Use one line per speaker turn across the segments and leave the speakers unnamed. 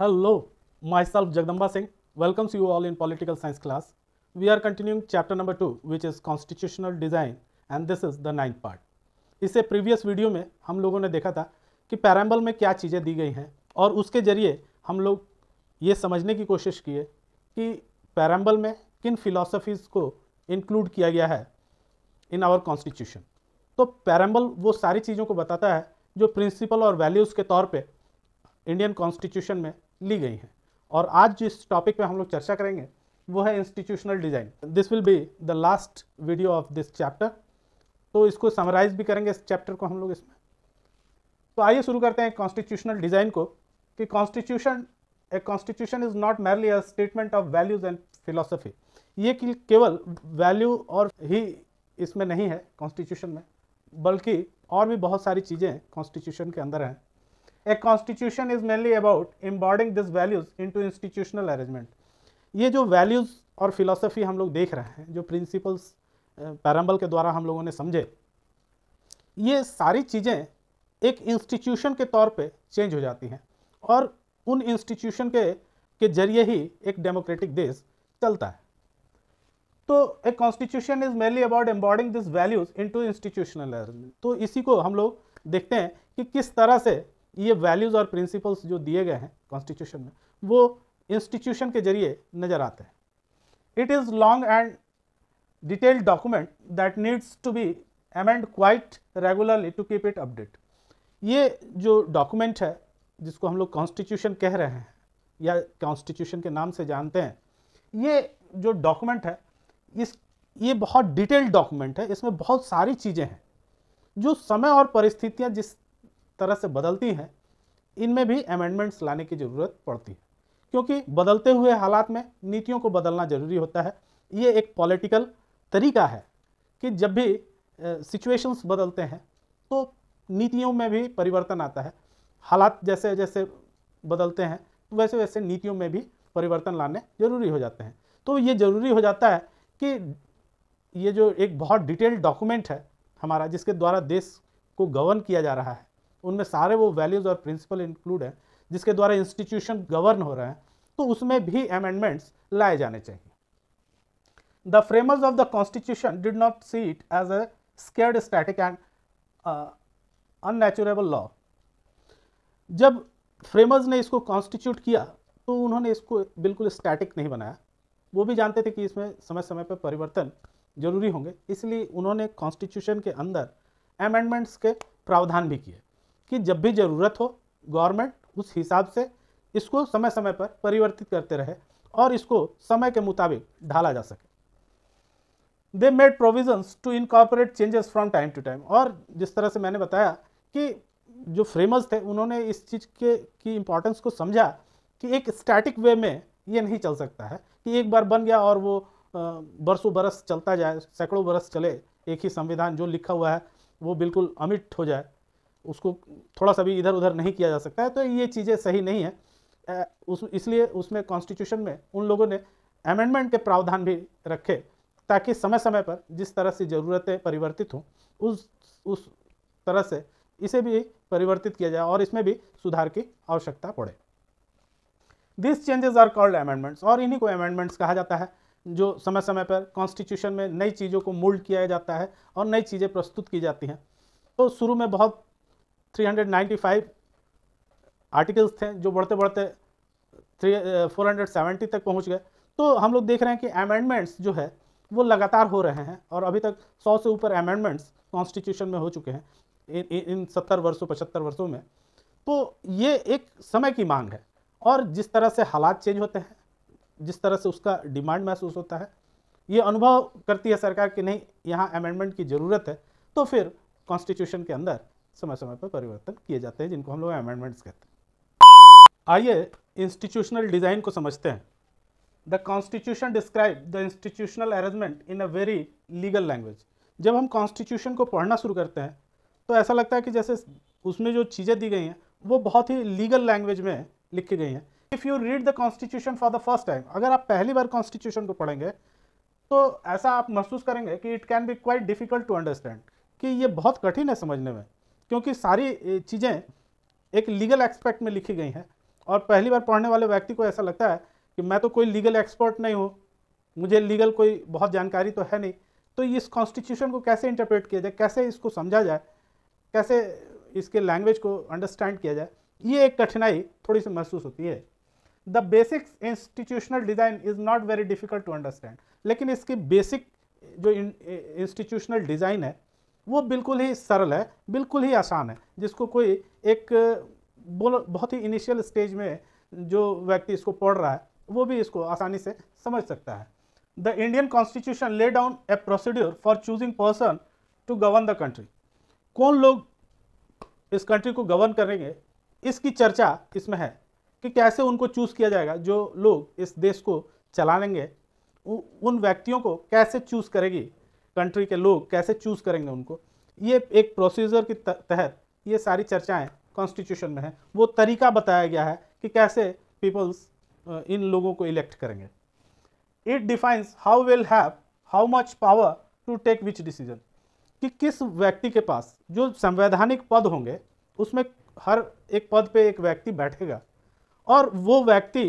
Hello, myself Jagdamba Singh welcomes you all in political science class. We are continuing chapter number 2 which is constitutional design and this is the ninth part. इसे previous video में हम लोगों ने देखा था कि पैराम्बल में क्या चीज़ें दी गई हैं और उसके ज़रिए हम लोग ये समझने की कोशिश किए कि पैराम्बल में किन फिलोसफीज़ को इंक्लूड किया गया है इन आवर कॉन्स्टिट्यूशन तो पैराम्बल वो सारी चीज़ों को बताता है जो प्रिंसिपल और वैल्यूज़ के तौर पे इंडियन कॉन्स्टिट्यूशन में ली गई हैं और आज जिस टॉपिक पे हम लोग चर्चा करेंगे वो है institutional design this will be the last video of this chapter तो इसको समराइज भी करेंगे इस चैप्टर को हम लोग इसमें तो आइए शुरू करते हैं कॉन्स्टिट्यूशनल डिज़ाइन को कि constitution a constitution is not merely a statement of values and philosophy ये कि केवल वैल्यू और ही इसमें नहीं है कॉन्स्टिट्यूशन में बल्कि और भी बहुत सारी चीज़ें कॉन्स्टिट्यूशन के अंदर हैं constitution is mainly about about this values into institutional arrangement ये जो वैल्यूज और फिलासफी हम लोग देख रहे हैं जो प्रिंसिपल्स पैरम्बल के द्वारा हम लोगों ने समझे ये सारी चीज़ें एक इंस्टीट्यूशन के तौर पे चेंज हो जाती हैं और उन इंस्टीट्यूशन के के जरिए ही एक डेमोक्रेटिक देश चलता है तो a constitution is mainly about embodying this values into institutional तो इसी को हम लोग देखते हैं कि किस तरह से ये वैल्यूज़ और प्रिंसिपल्स जो दिए गए हैं कॉन्स्टिट्यूशन में वो इंस्टीट्यूशन के जरिए नज़र आते हैं it is long and detailed document that needs to be amend quite regularly to keep it update ये जो डॉक्यूमेंट है जिसको हम लोग कॉन्स्टिट्यूशन कह रहे हैं या कॉन्स्टिट्यूशन के नाम से जानते हैं ये जो डॉक्यूमेंट है इस ये बहुत डिटेल्ड डॉक्यूमेंट है इसमें बहुत सारी चीज़ें हैं जो समय और परिस्थितियाँ जिस तरह से बदलती हैं इनमें भी अमेंडमेंट्स लाने की ज़रूरत पड़ती है क्योंकि बदलते हुए हालात में नीतियों को बदलना ज़रूरी होता है ये एक पॉलिटिकल तरीका है कि जब भी सिचुएशंस बदलते हैं तो नीतियों में भी परिवर्तन आता है हालात जैसे जैसे बदलते हैं वैसे वैसे नीतियों में भी परिवर्तन लाने जरूरी हो जाते हैं तो ये ज़रूरी हो जाता है कि ये जो एक बहुत डिटेल्ड डॉक्यूमेंट है हमारा जिसके द्वारा देश को गवर्न किया जा रहा है उनमें सारे वो वैल्यूज़ और प्रिंसिपल इंक्लूड हैं जिसके द्वारा इंस्टीट्यूशन गवर्न हो रहे हैं तो उसमें भी अमेंडमेंट्स लाए जाने चाहिए the framers of the constitution did not see it as a sacred static and unchangeable law जब फ्रेमर्स ने इसको कॉन्स्टिट्यूट किया तो उन्होंने इसको बिल्कुल स्टैटिक नहीं बनाया वो भी जानते थे कि इसमें समय समय पर परिवर्तन जरूरी होंगे इसलिए उन्होंने कॉन्स्टिट्यूशन के अंदर अमेंडमेंट्स के प्रावधान भी किए कि जब भी ज़रूरत हो गवर्नमेंट उस हिसाब से इसको समय समय पर परिवर्तित करते रहे और इसको समय के मुताबिक ढाला जा सके they made provisions to incorporate changes from time to time और जिस तरह से मैंने बताया कि जो फ्रेमर्स थे उन्होंने इस चीज़ के की इम्पोर्टेंस को समझा कि एक स्टैटिक वे में ये नहीं चल सकता है कि एक बार बन गया और वो बरसों बरस चलता जाए सैकड़ों बरस चले एक ही संविधान जो लिखा हुआ है वो बिल्कुल अमिट हो जाए उसको थोड़ा सा भी इधर उधर नहीं किया जा सकता है तो ये चीज़ें सही नहीं है उस इसलिए उसमें कॉन्स्टिट्यूशन में उन लोगों ने अमेंडमेंट के प्रावधान भी रखे ताकि समय समय पर जिस तरह से ज़रूरतें परिवर्तित हों उस उस तरह से इसे भी परिवर्तित किया जाए और इसमें भी सुधार की आवश्यकता पड़े this changes are called amendments और इन्हीं को अमेंडमेंट्स कहा जाता है जो समय समय पर कॉन्स्टिट्यूशन में नई चीज़ों को मोल्ड किया जाता है और नई चीज़ें प्रस्तुत की जाती हैं तो शुरू में बहुत 395 आर्टिकल्स थे जो बढ़ते बढ़ते थ्री फोर uh, तक पहुँच गए तो हम लोग देख रहे हैं कि अमेंडमेंट्स जो है वो लगातार हो रहे हैं और अभी तक सौ से ऊपर अमेंडमेंट्स कॉन्स्टिट्यूशन में हो चुके हैं इन इन सत्तर वर्षों पचहत्तर वर्षों में तो ये एक समय की मांग है और जिस तरह से हालात चेंज होते हैं जिस तरह से उसका डिमांड महसूस होता है ये अनुभव करती है सरकार कि नहीं यहाँ अमेंडमेंट की ज़रूरत है तो फिर कॉन्स्टिट्यूशन के अंदर समय समय पर परिवर्तन किए जाते हैं जिनको हम लोग अमेंडमेंट्स कहते हैं आइए इंस्टीट्यूशनल डिज़ाइन को समझते हैं the constitution describe the institutional arrangement in a very legal language जब हम कॉन्स्टिट्यूशन को पढ़ना शुरू करते हैं तो ऐसा लगता है कि जैसे उसमें जो चीज़ें दी गई हैं वो बहुत ही लीगल लैंग्वेज में लिखी गई हैं if you read the constitution for the first time अगर आप पहली बार कॉन्स्टिट्यूशन को पढ़ेंगे तो ऐसा आप महसूस करेंगे कि it can be quite difficult to understand कि ये बहुत कठिन है समझने में क्योंकि सारी चीज़ें एक लीगल एक्सपेक्ट में लिखी गई हैं और पहली बार पढ़ने वाले व्यक्ति को ऐसा लगता है कि मैं तो कोई लीगल एक्सपर्ट नहीं हूँ मुझे लीगल कोई बहुत जानकारी तो है नहीं तो इस कॉन्स्टिट्यूशन को कैसे इंटरप्रेट किया जाए कैसे इसको समझा जाए कैसे इसके लैंग्वेज को अंडरस्टैंड किया जाए ये एक कठिनाई थोड़ी सी महसूस होती है the basics institutional design is not very difficult to understand लेकिन इसकी बेसिक जो इंस्टीट्यूशनल डिज़ाइन है वो बिल्कुल ही सरल है बिल्कुल ही आसान है जिसको कोई एक बोल बहुत ही इनिशियल स्टेज में जो व्यक्ति इसको पढ़ रहा है वो भी इसको आसानी से समझ सकता है the Indian constitution lay down a procedure for choosing person to govern the country कौन लोग इस कंट्री को गवर्न करेंगे इसकी चर्चा इसमें है कि कैसे उनको चूज़ किया जाएगा जो लोग इस देश को चला लेंगे उन व्यक्तियों को कैसे चूज़ करेगी कंट्री के लोग कैसे चूज़ करेंगे उनको ये एक प्रोसीजर के तहत ये सारी चर्चाएं कॉन्स्टिट्यूशन में है वो तरीका बताया गया है कि कैसे पीपल्स इन लोगों को इलेक्ट करेंगे it defines how will have how much power to take which decision कि किस व्यक्ति के पास जो संवैधानिक पद होंगे उसमें हर एक पद पे एक व्यक्ति बैठेगा और वो व्यक्ति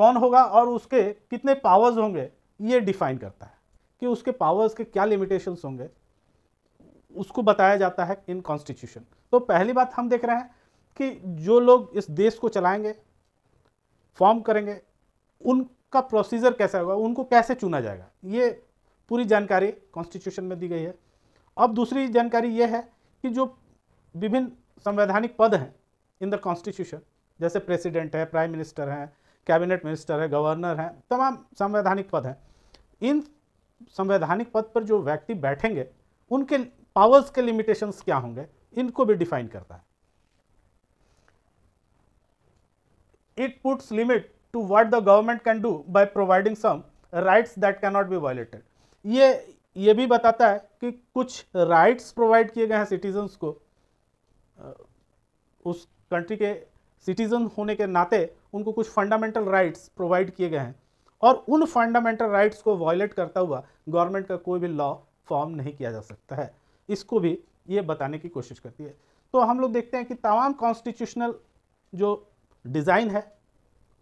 कौन होगा और उसके कितने पावर्स होंगे ये डिफाइन करता है कि उसके पावर्स के क्या लिमिटेशंस होंगे उसको बताया जाता है इन कॉन्स्टिट्यूशन तो पहली बात हम देख रहे हैं कि जो लोग इस देश को चलाएंगे फॉर्म करेंगे उनका प्रोसीजर कैसा होगा उनको कैसे चुना जाएगा ये पूरी जानकारी कॉन्स्टिट्यूशन में दी गई है अब दूसरी जानकारी ये है कि जो विभिन्न संवैधानिक पद हैं इन द कॉन्स्टिट्यूशन जैसे प्रेसिडेंट है प्राइम मिनिस्टर हैं कैबिनेट मिनिस्टर है गवर्नर हैं तमाम संवैधानिक पद हैं इन संवैधानिक पद पर जो व्यक्ति बैठेंगे उनके पावर्स के लिमिटेशंस क्या होंगे इनको भी डिफाइन करता है it puts limit to what the government can do by providing some rights that can not be violated ये ये भी बताता है कि कुछ राइट्स प्रोवाइड किए गए हैं सिटीजन्स को उस कंट्री के सिटीजन होने के नाते उनको कुछ फंडामेंटल राइट्स प्रोवाइड किए गए हैं और उन फंडामेंटल राइट्स को वायलेट करता हुआ गवर्नमेंट का कोई भी लॉ फॉर्म नहीं किया जा सकता है इसको भी ये बताने की कोशिश करती है तो हम लोग देखते हैं कि तमाम कॉन्स्टिट्यूशनल जो डिज़ाइन है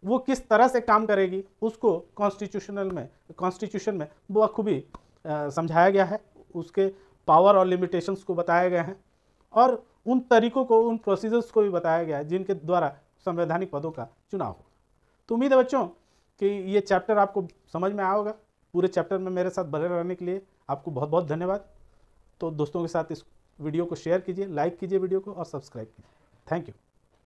वो किस तरह से काम करेगी उसको कॉन्स्टिट्यूशनल में कॉन्स्टिट्यूशन में बखूबी समझाया गया है उसके पावर और लिमिटेशंस को बताया गया है और उन तरीकों को उन प्रोसीजर्स को भी बताया गया है जिनके द्वारा संवैधानिक पदों का चुनाव हो तो उम्मीद है बच्चों कि ये चैप्टर आपको समझ में आया होगा पूरे चैप्टर में मेरे साथ बने रहने के लिए आपको बहुत बहुत धन्यवाद तो दोस्तों के साथ इस वीडियो को शेयर कीजिए लाइक कीजिए वीडियो को और सब्सक्राइब कीजिए थैंक यू